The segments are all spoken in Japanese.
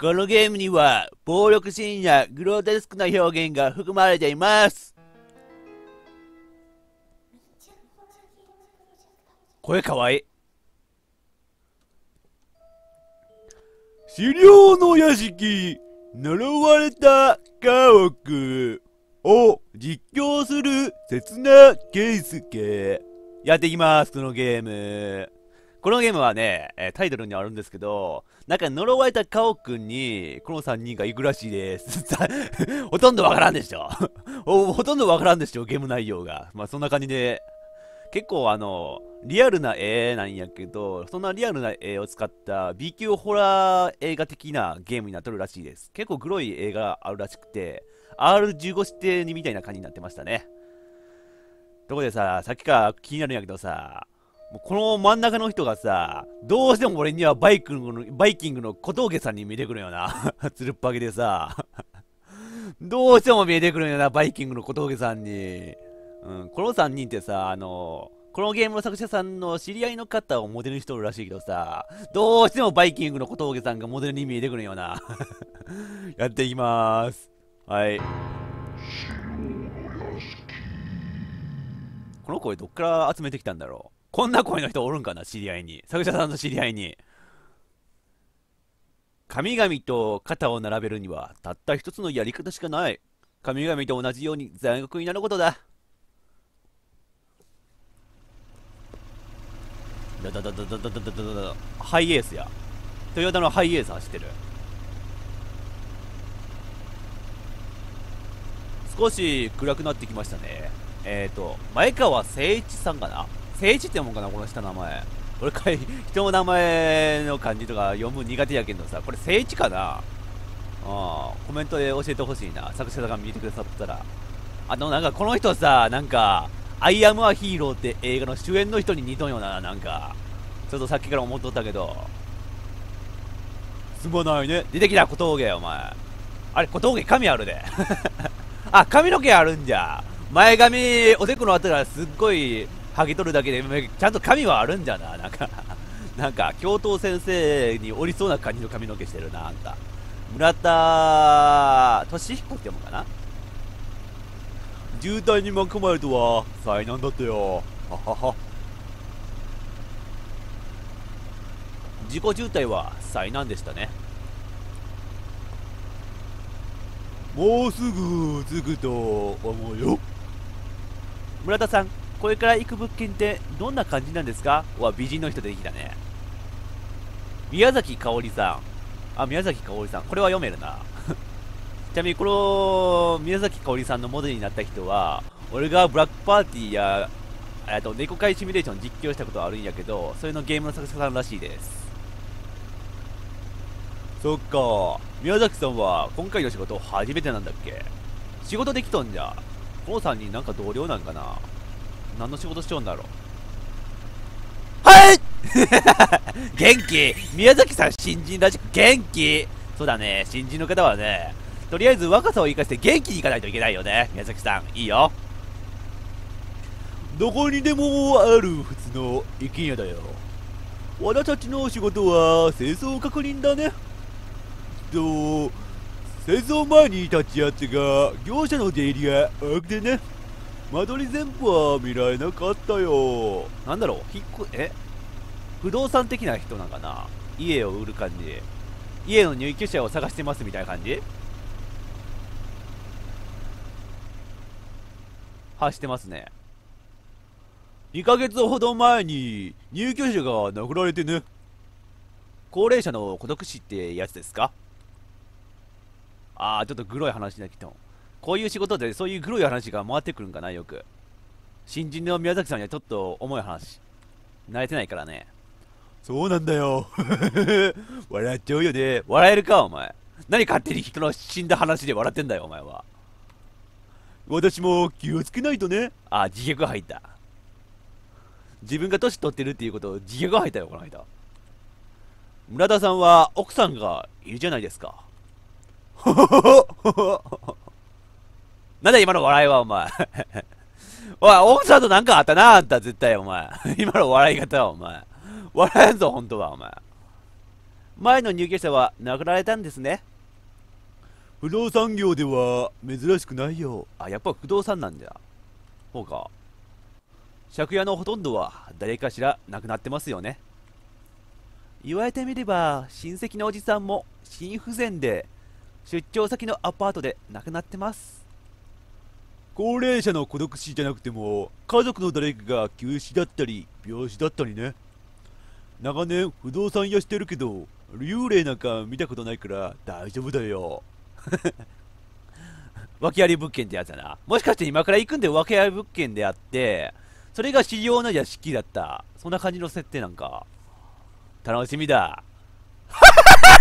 このゲームには暴力シーンやグロテスクな表現が含まれています声かわいい狩猟の屋敷呪われた家屋を実況する刹那圭介やっていきますこのゲームこのゲームはねタイトルにあるんですけどなんか呪われたカオくんに、この3人が行くらしいです。ほとんどわからんでしょ ほとんどわからんでしょゲーム内容が。まあそんな感じで、結構あの、リアルな絵なんやけど、そんなリアルな絵を使った B 級ホラー映画的なゲームになっとるらしいです。結構グロい映画あるらしくて、R15 指定にみたいな感じになってましたね。とこでさ、さっきから気になるんやけどさ、もうこの真ん中の人がさ、どうしても俺にはバイキングの、バイキングの小峠さんに見えてくるよな。つるっぱげでさ。どうしても見えてくるよな、バイキングの小峠さんに。うん、この3人ってさ、あの、このゲームの作者さんの知り合いの方をモデルにしとるらしいけどさ、どうしてもバイキングの小峠さんがモデルに見えてくるよな。やっていきまーす。はい。この声どっから集めてきたんだろうこんな声の人おるんかな知り合いに。作者さんの知り合いに。神々と肩を並べるには、たった一つのやり方しかない。神々と同じように残酷になることだ。だだだだだだだだだだハイエースや。トヨタのハイエース走ってる。少し暗くなってきましたね。えっ、ー、と、前川誠一さんかな政治ってもんかなこの下名前俺かい 人の名前の漢字とか読む苦手やけどさこれ聖地かなあコメントで教えてほしいな作者さんが見てくださったらあのなんかこの人さなんか「アイ・アム・ア・ヒーロー」って映画の主演の人に似とんよななんかちょっとさっきから思っとったけどすまないね出てきた小峠お前あれ小峠髪あるで あ髪の毛あるんじゃ前髪おでこのあたりはすっごい剥ぎ取るだけでちゃんと髪はあるんじゃな なんかなんか教頭先生におりそうな感じの髪の毛してるなあんた村田俊彦って読むかな渋滞に巻き込まれるとは災難だったよははは自己渋滞は災難でしたねもうすぐ着くと思うよ村田さんこれから行く物件ってどんな感じなんですかは美人の人出てきたね。宮崎かおりさん。あ、宮崎かおりさん。これは読めるな。ちなみにこの宮崎かおりさんのモデルになった人は、俺がブラックパーティーや、えっと、猫会シミュレーション実況したことあるんやけど、それのゲームの作者さんらしいです。そっか、宮崎さんは今回の仕事初めてなんだっけ仕事できとんじゃ。このさんになんか同僚なんかな何の仕事しようんだろうはい 元気宮崎さん新人らしく元気そうだね新人の方はねとりあえず若さを生かして元気にいかないといけないよね宮崎さんいいよどこにでもある普通の一軒家だよ私たちの仕事は清掃確認だねと清掃前にいた会やつが業者の出入りが多くてね間取り全部は見られなかったよなんだろう引っ越え不動産的な人なんかな家を売る感じ家の入居者を探してますみたいな感じ走ってますね2ヶ月ほど前に入居者が殴られてね高齢者の孤独死ってやつですかああちょっとグロい話になってきたこういう仕事でそういうグロい話が回ってくるんかな、よく。新人の宮崎さんにはちょっと重い話。慣れてないからね。そうなんだよ。笑っちゃうよね。笑えるか、お前。何勝手に人の死んだ話で笑ってんだよ、お前は。私も気をつけないとね。あ、自虐が入った。自分が年取ってるっていうことを自虐が入ったよ、この間。村田さんは奥さんがいるじゃないですか。ほほほほほなんだ今の笑いは、お前。おい、オンサートなんかあったな、あんた、絶対、お前。今の笑い方は、お前。笑えんぞ、本当は、お前。前の入居者は亡くなられたんですね。不動産業では珍しくないよ。あ、やっぱ不動産なんだ。そうか。借家のほとんどは誰かしら亡くなってますよね。言われてみれば、親戚のおじさんも心不全で、出張先のアパートで亡くなってます。高齢者の孤独死じゃなくても家族の誰かが急死だったり病死だったりね長年不動産屋してるけど幽霊なんか見たことないから大丈夫だよ 訳あり物件ってやつだなもしかして今から行くんで訳あり物件であってそれが主要な屋敷だったそんな感じの設定なんか楽しみだ 確かに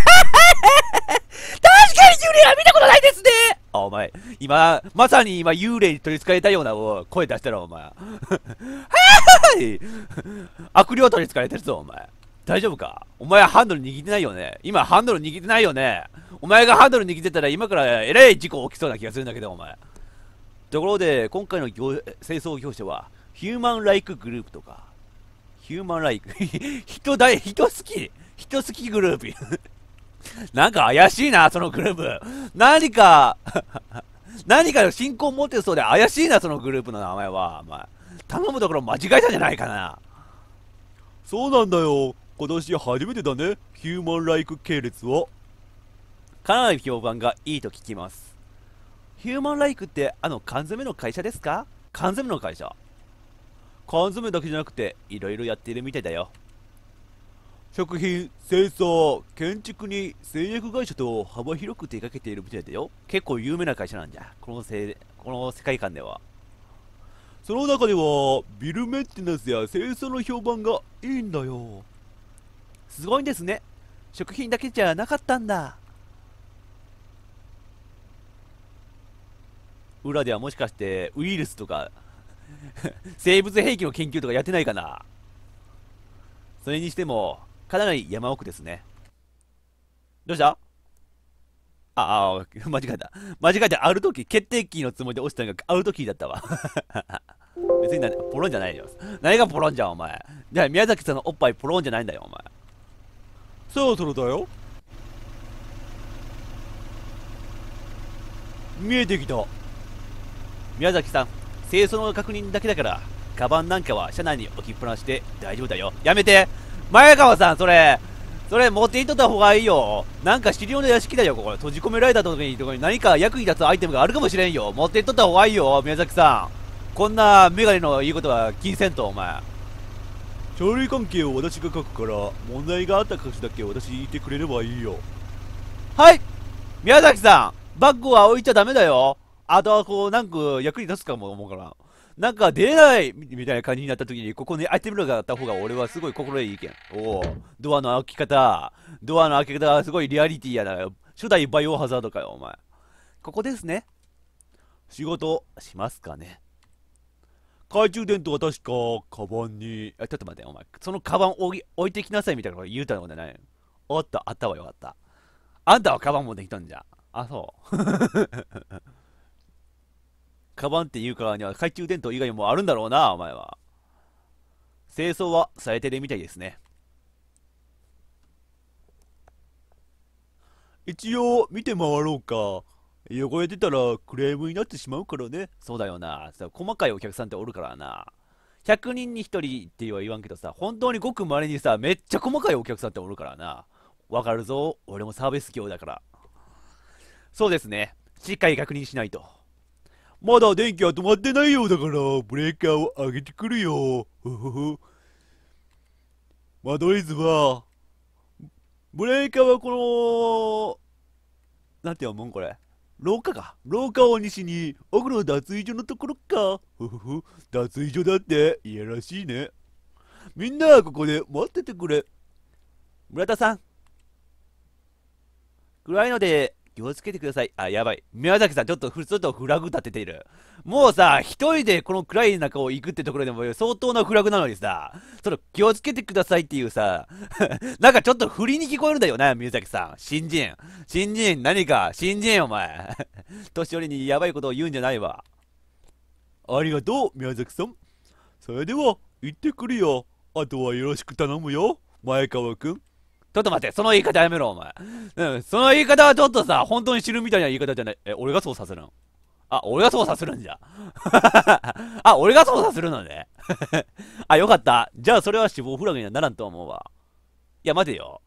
幽霊は見たことないですねあ、お前、今、まさに今、幽霊に取り憑かれたような声出したろ、お前。はーい悪霊取り憑かれてるぞ、お前。大丈夫かお前ハンドル握ってないよね今ハンドル握ってないよねお前がハンドル握ってたら今からえらい事故起きそうな気がするんだけど、お前。ところで、今回の清掃業者は、ヒューマンライクグループとか、ヒューマンライク 人だ、人好き人好きグループ なんか怪しいな、そのグループ。何か 何かの信仰を持ってそうで怪しいな、そのグループの名前は。まあ、頼むところ間違えたんじゃないかな。そうなんだよ。今年初めてだね、ヒューマンライク系列は。かなり評判がいいと聞きます。ヒューマンライクってあの缶詰の会社ですか缶詰の会社。缶詰だけじゃなくて、いろいろやっているみたいだよ。食品、清掃、建築に製薬会社と幅広く手掛けているみたいだよ。結構有名な会社なんじゃ。このせこの世界観では。その中では、ビルメンテナンスや清掃の評判がいいんだよ。すごいんですね。食品だけじゃなかったんだ。裏ではもしかしてウイルスとか 生物兵器の研究とかやってないかなそれにしてもかなり山奥ですね。どうしたああ、間違えた。間違えた。あるとき、決定キーのつもりで落ちたのがアウトキーだったわ。別にポロンじゃないよ。何がポロンじゃん、お前。じゃあ、宮崎さんのおっぱいポロンじゃないんだよ、お前。そろそろだよ。見えてきた。宮崎さん、清掃の確認だけだから、カバンなんかは車内に置きっぱなしで大丈夫だよ。やめて前川さん、それ、それ持っていっとった方がいいよ。なんか資料の屋敷だよ、ここ。閉じ込められた時に、とこに何か役に立つアイテムがあるかもしれんよ。持っていっとった方がいいよ、宮崎さん。こんなメガネの言うことは金銭と、お前。書類関係を私が書くから、問題があった箇所だけ私に言ってくれればいいよ。はい宮崎さんバッグは置いちゃダメだよあとはこう、なんか役に立つかも思うから。なんか出れないみたいな感じになった時に、ここにいてテムがあった方が俺はすごい心いいけん。おお、ドアの開き方。ドアの開け方はすごいリアリティやな。初代バイオハザードかよ、お前。ここですね。仕事しますかね。懐中電灯は確か、カバンに。あ、ちょっと待って、お前。そのカバン置いてきなさいみたいなこと言うたのじゃない。おっと、あったわよかった。あんたはカバン持ってきたんじゃ。あ、そう。カバンっていうからには懐中電灯以外もあるんだろうな、お前は。清掃はされてるみたいですね。一応見て回ろうか。汚れてたらクレームになってしまうからね。そうだよな。細かいお客さんっておるからな。100人に1人っては言わんけどさ、本当にごく稀にさ、めっちゃ細かいお客さんっておるからな。わかるぞ。俺もサービス業だから。そうですね。しっかり確認しないと。まだ電気は止まってないようだから、ブレーカーを上げてくるよ。ふふふ。間取り図は、ブレーカーはこの、なんて読むんこれ。廊下か。廊下を西に、奥の脱衣所のところか。ふふふ。脱衣所だって、いやらしいね。みんな、ここで待っててくれ。村田さん。暗いので、気をつけてください。あ、やばい。宮崎さん、ちょっと、ちょっとフラグ立てている。もうさ、一人でこの暗い中を行くってところでも相当なフラグなのにさ、その気をつけてくださいっていうさ、なんかちょっと振りに聞こえるんだよな、宮崎さん。新人。新人、何か、新人お前。年寄りにやばいことを言うんじゃないわ。ありがとう、宮崎さん。それでは、行ってくるよ。あとはよろしく頼むよ、前川くん。ちょっと待って、その言い方やめろ、お前。うん、その言い方はちょっとさ、本当に死ぬみたいな言い方じゃない。え、俺が操作するのあ、俺が操作するんじゃ。あ、俺が操作するのね。あ、よかった。じゃあそれは死亡フラグにはならんと思うわ。いや、待てよ。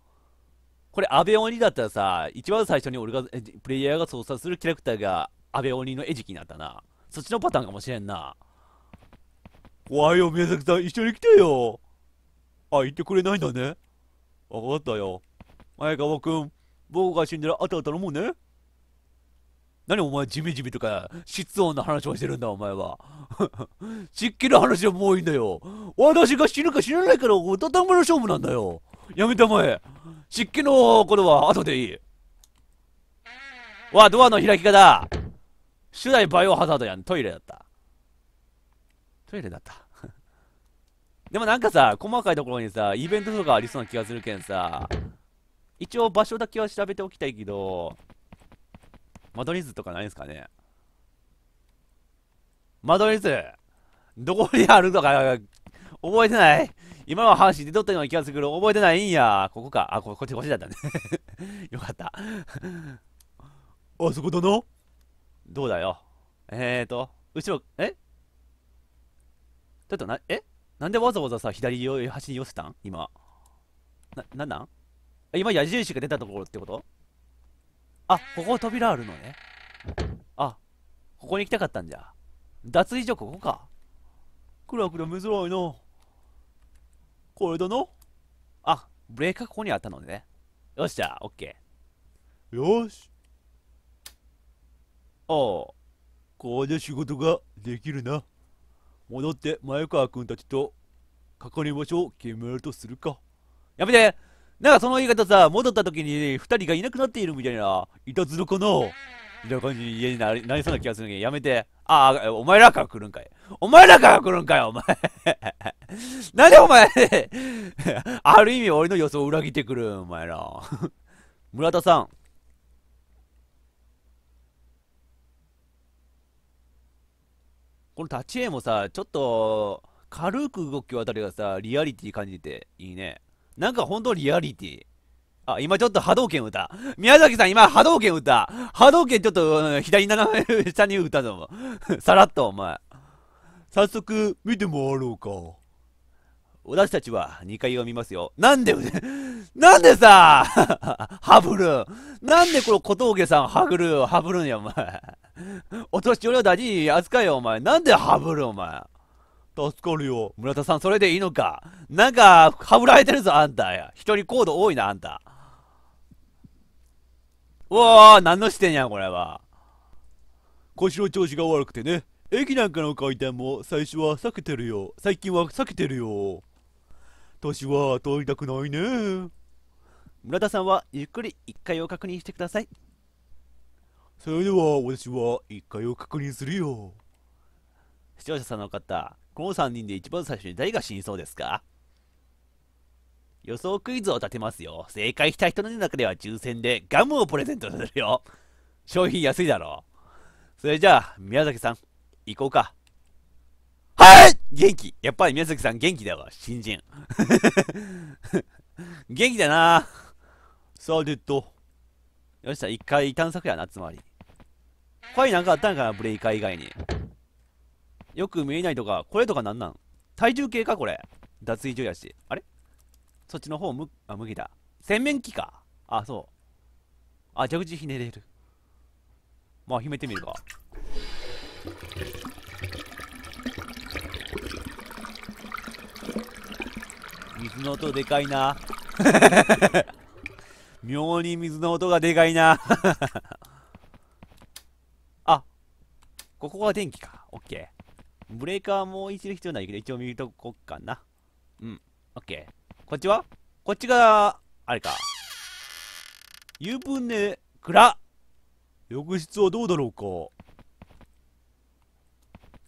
これ、安倍鬼だったらさ、一番最初に俺が、プレイヤーが操作するキャラクターが安倍鬼の餌食になったな。そっちのパターンかもしれんな。怖いよ、宮崎さん。一緒に来てよ。あ、言ってくれないんだね。分かったよ。前川くん、僕が死んだら後を頼むね。何お前、ジメジメとか、室温の話をしてるんだ、お前は。湿気の話はもういいんだよ。私が死ぬか死なないから、おたたまの勝負なんだよ。やめたまえ。湿気のことは後でいい。わ、ドアの開き方。主題バイオハザードやん。トイレだった。トイレだった。でもなんかさ、細かいところにさ、イベントとかありそうな気がするけんさ、一応場所だけは調べておきたいけど、間取り図とかないんすかね間取り図どこにあるとか、覚えてない今の話出とったような気がするけど、覚えてないんや。ここか。あ、ここっち、こっちだったね よかったあ、そこだなどうだよ。えーと、後ろ、えちょっとな、えなんでわざわざさ、左端に寄せたん今。な、なんなん今矢印が出たところってことあ、ここ扉あるのね。あ、ここに行きたかったんじゃ。脱衣所ここか。くらくら珍いの。これだのあ、ブレーカーここにあったのね。よっしゃ、オッケー。よし。ああ、ここで仕事ができるな。戻って前川君たちと関わり場所を決めるとするか。やめてなんかその言い方さ、戻った時に2人がいなくなっているみたいな、いたずらかなみたいな感じに家になりなりそうな気がするけど、やめて。ああ、お前らから来るんかい。お前らから来るんかい、お前。なんでお前 ある意味俺の予想を裏切ってくる、お前ら。村田さん。この立ち絵もさ、ちょっと、軽く動き渡りがさ、リアリティ感じていいね。なんかほんとリアリティ。あ、今ちょっと波動拳打った。宮崎さん今波動拳打った。波動拳ちょっと、うん、左斜め下に打ったぞ。さらっとお前。早速、見てもらおうか。私たちは2階を見ますよ。なんで、なんでさ、ハ ブるなんでこの小峠さんハブる、ハブるんや、お前。お年寄りを大事に扱えよ、お前。なんでハブる、お前。助かるよ。村田さん、それでいいのか。なんか、ハブられてるぞ、あんたや。人にコード多いな、あんた。うわー、何の視点や、これは。腰の調子が悪くてね。駅なんかの回転も最初は避けてるよ。最近は避けてるよ。年は通りたくないね。村田さんはゆっくり1階を確認してください。それでは、私は1階を確認するよ。視聴者さんの方、この3人で一番最初に誰が死にそうですか予想クイズを立てますよ。正解した人の中では抽選でガムをプレゼントするよ。商品安いだろ。それじゃあ、宮崎さん、行こうか。はい元気やっぱり宮崎さん元気だわ、新人。元気だなさあ、デッド。よっしゃ、一回探索やな、つまり。他になんかあったんかなブレイカー以外に。よく見えないとか、これとかなんなん体重計かこれ。脱衣所やし。あれそっちの方む、あ、向けた。洗面器か。あ、そう。あ、蛇口ひねれる。まあ、ひめてみるか。水の音でかいな。妙に水の音がでかいな。ここは電気か。オッケー。ブレーカーもいじる必要ないけど、一応見とこっかな。うん。オッケー。こっちはこっちが、あれか。湯船、暗浴室はどうだろうか。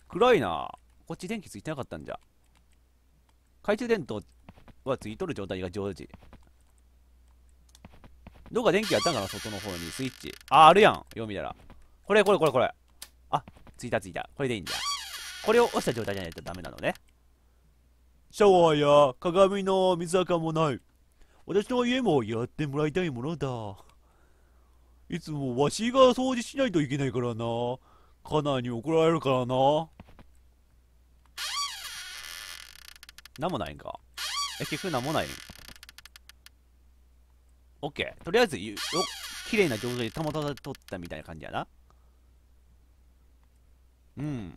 暗いな。こっち電気ついてなかったんじゃ。懐中電灯はついとる状態が常時。どうか電気あったんかな外の方に。スイッチ。あ、あるやん。読み見たら。これ、これ、これ、これ。あ、ついたついた。これでいいんだ。これを押した状態じゃないとダメなのね。シャワーや鏡の水垢もない。私の家もやってもらいたいものだ。いつもわしが掃除しないといけないからな。かなに怒られるからな。なんもないんか。え、結局なんもないん。オッケー。とりあえず、お、綺麗な状態で保たれとったみたいな感じやな。うん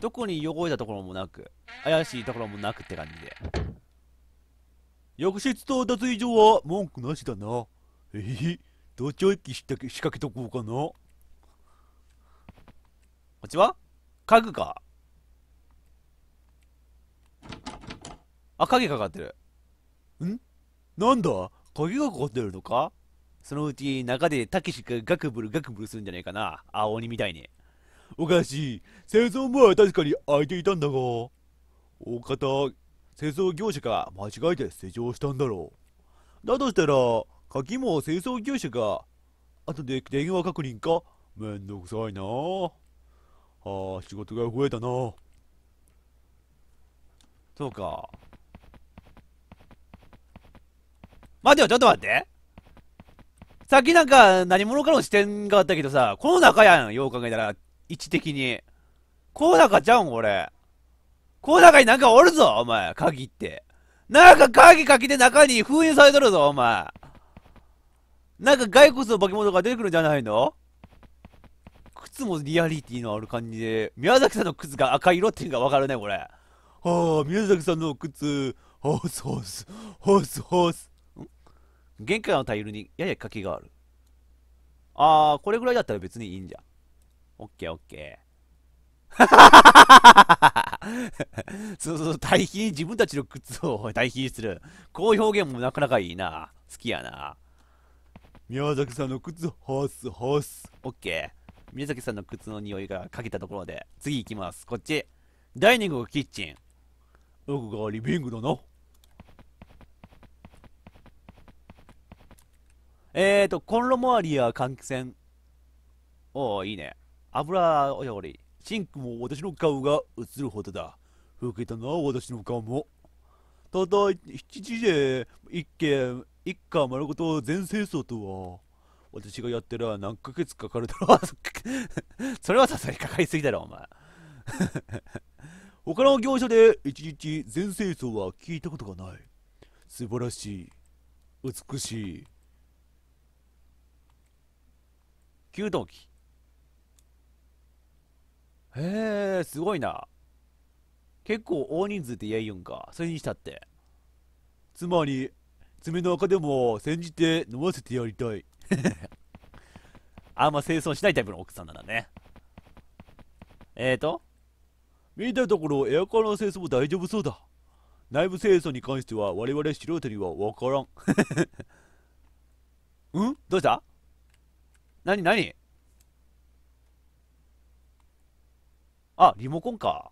どこに汚れたところもなく怪しいところもなくって感じで浴室と脱衣所は文句なしだなえひ同調駅仕掛けとこうかなこっちは家具かあ鍵かかってるんなんだ鍵がかかってるのかそのうち中でたけしがガクブルガクブルするんじゃないかな青鬼みたいにおかしい製造前は確かに開いていたんだが大方製造業者が間違えて施錠したんだろうだとしたら鍵も製造業者が後で電話確認かめんどくさいなああ仕事が増えたなそうか待てよちょっと待ってさっきなんか何者かの視点があったけどさこの中やんよう考えたら位置的に。小高ちゃん、俺。小高になんかおるぞ、お前。鍵って。なんか鍵かけて中に封印されとるぞ、お前。なんか骸骨の化け物が出てくるんじゃないの靴もリアリティのある感じで、宮崎さんの靴が赤色っていうのがわかるね、これ。ああ、宮崎さんの靴、ホースホース、ホースホース。ん玄関のタイルにやや柿がある。ああ、これぐらいだったら別にいいんじゃ。オッケーオッケー。そうそう、対比、自分たちの靴を対比する。こう表現もなかなかいいな。好きやな。宮崎さんの靴、を干す、干す。オッケー。宮崎さんの靴の匂いがかけたところで、次行きます。こっち。ダイニングキッチン。奥がリビングだな。えーと、コンロ周りや換気扇。おお、いいね。油より、シンクも私の顔が映るほどだ。老けたな、私の顔も。ただ、7時で一軒、一家丸ごと全清掃とは。私がやってら何ヶ月かかるだろう。それはさすがにかかりすぎだろ、お前。他の業者で一日全清掃は聞いたことがない。素晴らしい。美しい。給湯器。へえ、すごいな。結構大人数で言え言うんか。それにしたって。つまり、爪の赤でも煎じて飲ませてやりたい。あんま清掃しないタイプの奥さんなんだね。えーと、見たところエアコンの清掃も大丈夫そうだ。内部清掃に関しては我々素人には分からん。うんどうした何何あ、リモコンか。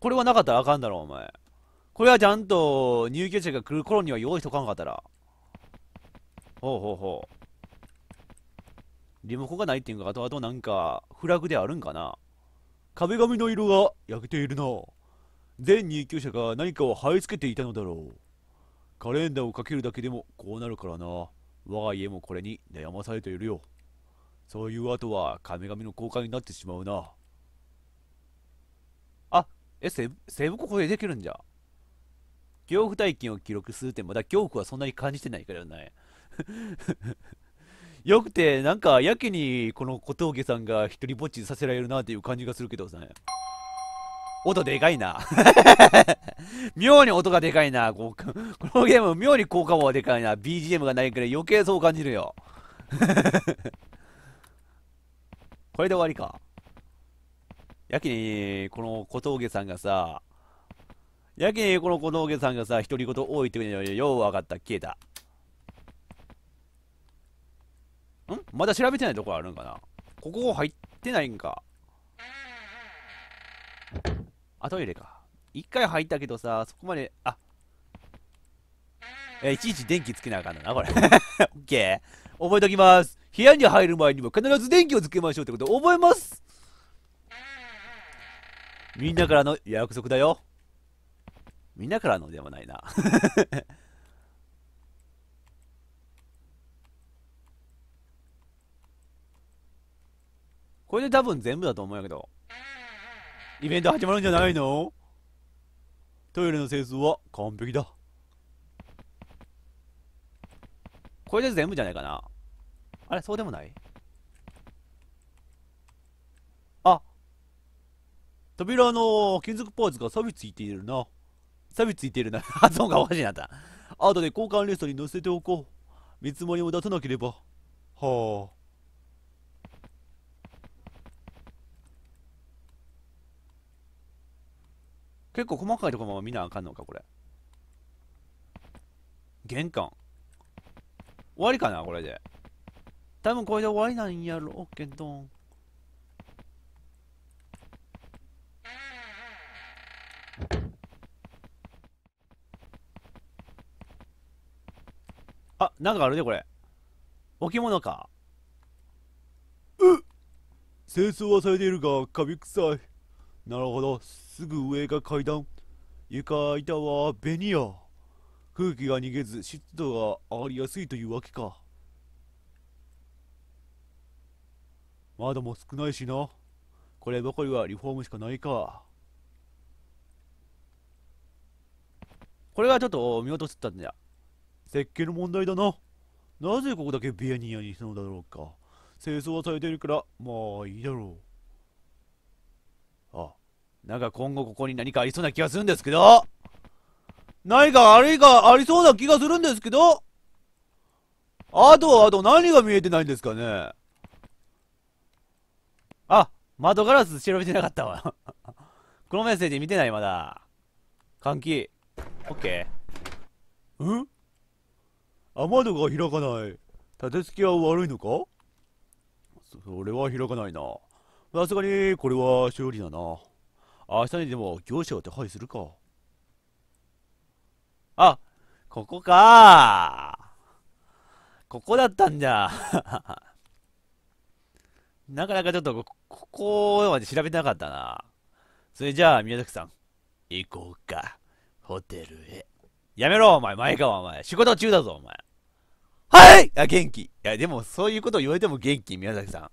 これはなかったらあかんだろ、お前。これはちゃんと入居者が来る頃には用意しとかんかったら。ほうほうほう。リモコンがないっていうか、あとあとなんか、フラグであるんかな。壁紙の色が焼けているな。全入居者が何かを貼り付けていたのだろう。カレンダーをかけるだけでもこうなるからな。我が家もこれに悩まされているよ。そういう後は神々の交換になってしまうな。あ、え、セーブ、セーブここでできるんじゃ。恐怖体験を記録するってまだ恐怖はそんなに感じてないからね。よくて、なんかやけにこの小峠さんが一人ぼっちさせられるなっていう感じがするけどさ、ね。音でかいな。妙に音がでかいな。このゲーム、妙に効果音はでかいな。BGM がないから余計そう感じるよ。これで終わりか。やけに、この小峠さんがさ、やけにこの小峠さんがさ、独り言多いって言うのに、よう分かった、消えた。んまだ調べてないところあるんかなここ入ってないんか。あ、トイレか。一回入ったけどさ、そこまで、あ、えいちいち電気つけなあかんのな、これ。オッケー。覚えときます。部屋に入る前には必ず電気をつけましょうってことを覚えますみんなからの約束だよ。みんなからのではないな。これで多分全部だと思うんやけど。イベント始まるんじゃないのトイレの清掃は完璧だ。これで全部じゃないかな。あれそうでもないあ扉の金属ポーズが錆びついているな。錆びついているな。発音がおかしいなった。後で交換リストに載せておこう。見積もりを出さなければ。はあ。結構細かいところも見なあかんのか、これ。玄関。終わりかな、これで。多分これで終わりなんやろうドンあ、なんかあるね、これ。置物か。うっ清掃はされているが、カビ臭い。なるほど、すぐ上が階段。床板はベニヤ。空気が逃げず湿度が上がりやすいというわけか。窓も少ないしな。こればかりはリフォームしかないか。これがちょっと見落としてたんだ。設計の問題だな。なぜここだけビアニアにしたのだろうか。清掃はされているから、まあいいだろう。あ、なんか今後ここに何かありそうな気がするんですけど何か悪いかありそうな気がするんですけどあとはあと何が見えてないんですかねあ窓ガラス調べてなかったわ このメッセージ見てないまだ。換気。オッケー。うん雨窓が開かない。立て付けは悪いのかそれは開かないな。さすがに、これは勝利だな。明日にでも業者を手配するか。あ、ここかここだったんじゃ。なかなかちょっと、ここまで調べてなかったな。それじゃあ、宮崎さん、行こうか。ホテルへ。やめろ、お前、前川、お前。仕事中だぞ、お前。はいあ、元気。いや、でも、そういうこと言われても元気、宮崎さん。